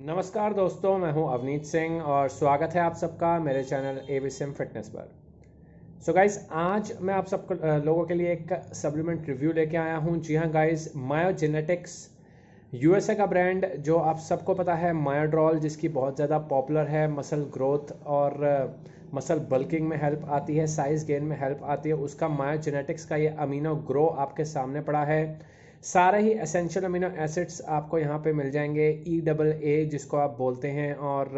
नमस्कार दोस्तों मैं हूं अवनीत सिंह और स्वागत है आप सबका मेरे चैनल ए बी सिम फिटनेस पर सो so गाइस आज मैं आप सब लोगों के लिए एक सप्लीमेंट रिव्यू लेके आया हूं जी हां गाइस मायोजेनेटिक्स यूएसए का ब्रांड जो आप सबको पता है मायोड्रॉल जिसकी बहुत ज़्यादा पॉपुलर है मसल ग्रोथ और मसल बल्किंग में हेल्प आती है साइज़ गेन में हेल्प आती है उसका मायोजेनेटिक्स का ये अमीनो ग्रो आपके सामने पड़ा है सारे ही असेंशियल अमीनो एसिड्स आपको यहाँ पे मिल जाएंगे ई डबल ए जिसको आप बोलते हैं और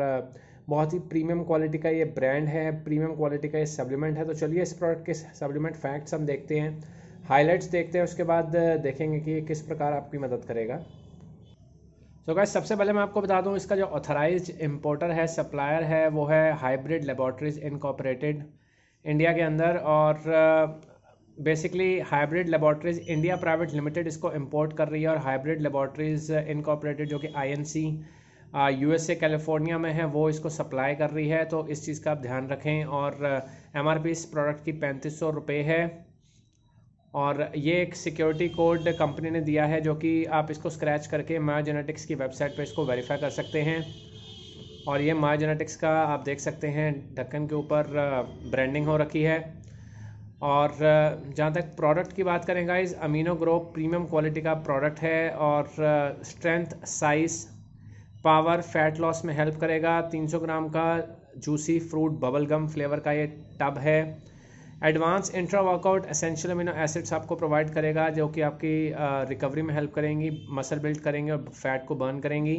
बहुत ही प्रीमियम क्वालिटी का ये ब्रांड है प्रीमियम क्वालिटी का ये सप्लीमेंट है तो चलिए इस प्रोडक्ट के सप्लीमेंट फैक्ट्स हम देखते हैं हाइलाइट्स देखते हैं उसके बाद देखेंगे कि ये किस प्रकार आपकी मदद करेगा तो so सबसे पहले मैं आपको बता दूं इसका जो ऑथराइज इम्पोर्टर है सप्लायर है वो है हाइब्रिड लेबॉर्ट्रीज इनकॉपरेटेड इंडिया के अंदर और basically hybrid laboratories India private limited इसको इम्पोर्ट कर रही है और हाइब्रिड लेबॉर्ट्रीज इनकॉपरेटेड जो कि आईएनसी यूएसए कैलिफोर्निया में है वो इसको सप्लाई कर रही है तो इस चीज़ का आप ध्यान रखें और एम आर पी इस प्रोडक्ट की पैंतीस सौ रुपये है और ये एक सिक्योरिटी कोड कंपनी ने दिया है जो कि आप इसको स्क्रैच करके मायोजेनेटिक्स की वेबसाइट पर इसको वेरीफाई कर सकते हैं और ये मायोजेनेटिक्स का आप देख सकते हैं ढक्कन के ऊपर ब्रांडिंग uh, हो रखी है और जहाँ तक प्रोडक्ट की बात करें guys amino grow premium quality का प्रोडक्ट है और strength size power fat loss में हेल्प करेगा 300 ग्राम का juicy fruit bubble gum flavour का ये टब है advance intra workout essential amino acids आपको प्रोवाइड करेगा जो कि आपकी रिकवरी में हेल्प करेंगी मसल बिल्ड करेंगे और फैट को बर्न करेंगी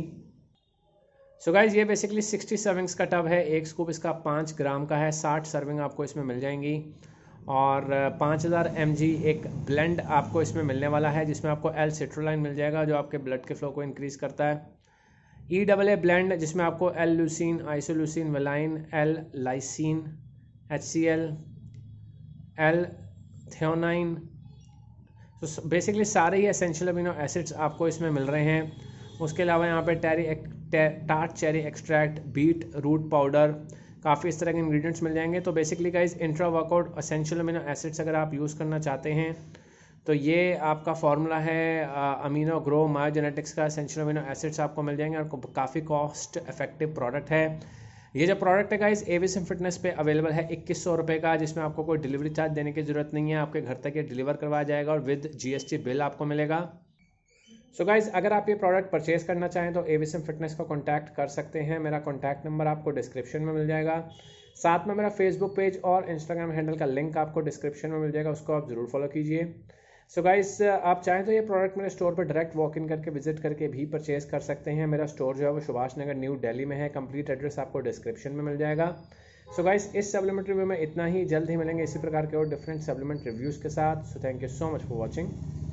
सो so गाइज ये बेसिकली 60 सर्विंग्स का टब है एक स्कूप इसका पाँच ग्राम का है 60 सर्विंग आपको इसमें मिल जाएंगी और 5000 हज़ार एक ब्लेंड आपको इसमें मिलने वाला है जिसमें आपको एल सिट्रोलाइन मिल जाएगा जो आपके ब्लड के फ्लो को इंक्रीज़ करता है ई डबल ए ब्लेंड जिसमें आपको L leucine isoleucine valine L lysine H C L L theanine तो बेसिकली सारे ही एसेंशियल अमीनो एसिड्स आपको इसमें मिल रहे हैं उसके अलावा यहाँ पे टेरी टाट cherry extract beet root powder काफ़ी इस तरह के इंग्रेडिएंट्स मिल जाएंगे तो basically guys intra workout essential amino acids अगर आप यूज़ करना चाहते हैं तो ये आपका फार्मूला है अमीनो ग्रो मायो जेनेटिक्स का असेंशियल अमीनो एसिड्स आपको मिल जाएंगे और काफ़ी कॉस्ट इफेक्टिव प्रोडक्ट है ये जो प्रोडक्ट है गाइज एविसम फिटनेस पे अवेलेबल है इक्कीस सौ रुपये का जिसमें आपको कोई डिलीवरी चार्ज देने की जरूरत नहीं है आपके घर तक ये डिलीवर करवाया जाएगा और विद जीएसटी बिल आपको मिलेगा सो so गाइज अगर आप ये प्रोडक्ट परचेज करना चाहें तो एविसम फिटनेस को कॉन्टैक्ट कर सकते हैं मेरा कॉन्टैक्ट नंबर आपको डिस्क्रिप्शन में मिल जाएगा साथ में मेरा फेसबुक पेज और इंस्टाग्राम हैंडल का लिंक आपको डिस्क्रिप्शन में मिल जाएगा उसको आप ज़रूर फॉलो कीजिए सो so गाइज आप चाहें तो ये प्रोडक्ट मेरे स्टोर पर डायरेक्ट वॉक इन करके विजिट करके भी परचेज कर सकते हैं मेरा स्टोर जो है वो सुभाष नगर न्यू डेली में है कंप्लीट एड्रेस आपको डिस्क्रिप्शन में मिल जाएगा सो so गाइज इस सप्लीमेंट रिव्यू में इतना ही जल्द ही मिलेंगे इसी प्रकार के और डिफरेंट सप्लीमेंट रिव्यूज़ के साथ so thank you so much for watching